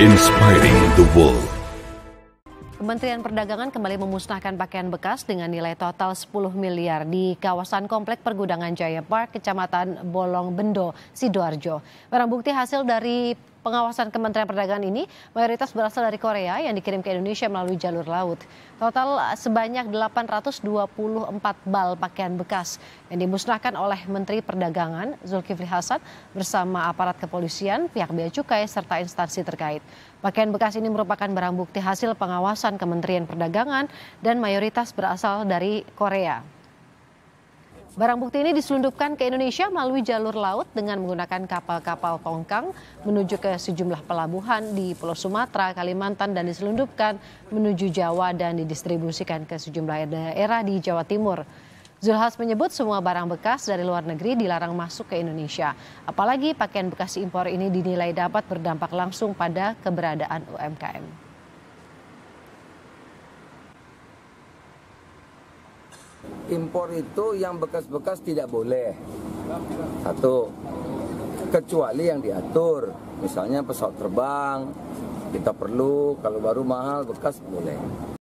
Inspiring the world. Kementerian Perdagangan kembali memusnahkan pakaian bekas dengan nilai total 10 miliar di kawasan Komplek Pergudangan Jaya Park, Kecamatan Bolong Bendo, Sidoarjo. Barang bukti hasil dari pengawasan Kementerian Perdagangan ini mayoritas berasal dari Korea yang dikirim ke Indonesia melalui jalur laut. Total sebanyak 824 bal pakaian bekas yang dimusnahkan oleh Menteri Perdagangan Zulkifli Hasan bersama aparat kepolisian, pihak bea cukai serta instansi terkait. Pakaian bekas ini merupakan barang bukti hasil pengawasan Kementerian Perdagangan dan mayoritas berasal dari Korea. Barang bukti ini diselundupkan ke Indonesia melalui jalur laut dengan menggunakan kapal-kapal tongkang menuju ke sejumlah pelabuhan di Pulau Sumatera, Kalimantan, dan diselundupkan menuju Jawa dan didistribusikan ke sejumlah daerah di Jawa Timur. Zulhas menyebut semua barang bekas dari luar negeri dilarang masuk ke Indonesia. Apalagi pakaian bekas impor ini dinilai dapat berdampak langsung pada keberadaan UMKM. impor itu yang bekas-bekas tidak boleh. Satu, kecuali yang diatur, misalnya pesawat terbang, kita perlu, kalau baru mahal bekas boleh.